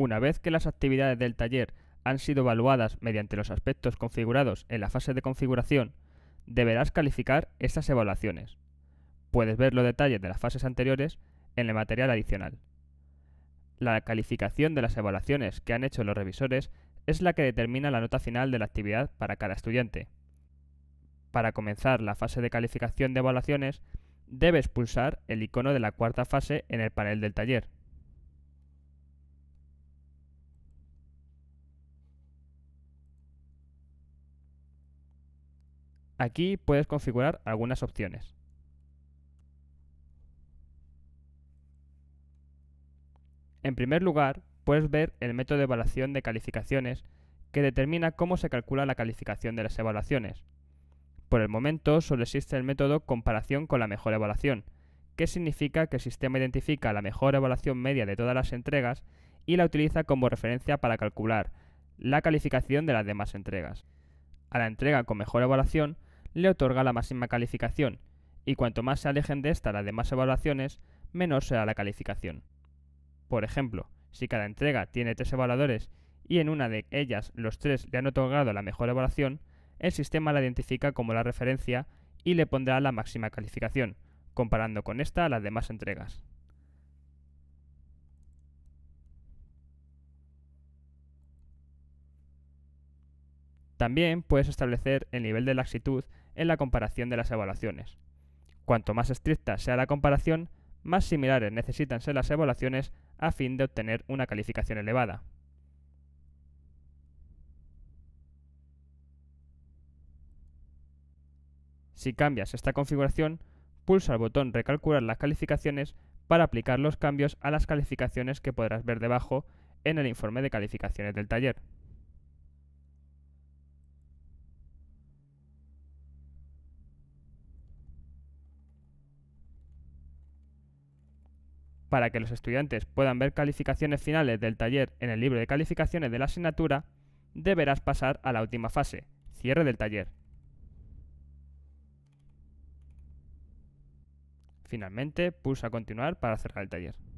Una vez que las actividades del taller han sido evaluadas mediante los aspectos configurados en la fase de configuración, deberás calificar estas evaluaciones. Puedes ver los detalles de las fases anteriores en el material adicional. La calificación de las evaluaciones que han hecho los revisores es la que determina la nota final de la actividad para cada estudiante. Para comenzar la fase de calificación de evaluaciones, debes pulsar el icono de la cuarta fase en el panel del taller. Aquí puedes configurar algunas opciones. En primer lugar, puedes ver el método de evaluación de calificaciones que determina cómo se calcula la calificación de las evaluaciones. Por el momento solo existe el método comparación con la mejor evaluación, que significa que el sistema identifica la mejor evaluación media de todas las entregas y la utiliza como referencia para calcular la calificación de las demás entregas. A la entrega con mejor evaluación le otorga la máxima calificación, y cuanto más se alejen de esta las demás evaluaciones, menor será la calificación. Por ejemplo, si cada entrega tiene tres evaluadores y en una de ellas los tres le han otorgado la mejor evaluación, el sistema la identifica como la referencia y le pondrá la máxima calificación, comparando con esta las demás entregas. También puedes establecer el nivel de laxitud en la comparación de las evaluaciones. Cuanto más estricta sea la comparación, más similares necesitan ser las evaluaciones a fin de obtener una calificación elevada. Si cambias esta configuración, pulsa el botón Recalcular las calificaciones para aplicar los cambios a las calificaciones que podrás ver debajo en el informe de calificaciones del taller. para que los estudiantes puedan ver calificaciones finales del taller en el libro de calificaciones de la asignatura, deberás pasar a la última fase, cierre del taller. Finalmente, pulsa continuar para cerrar el taller.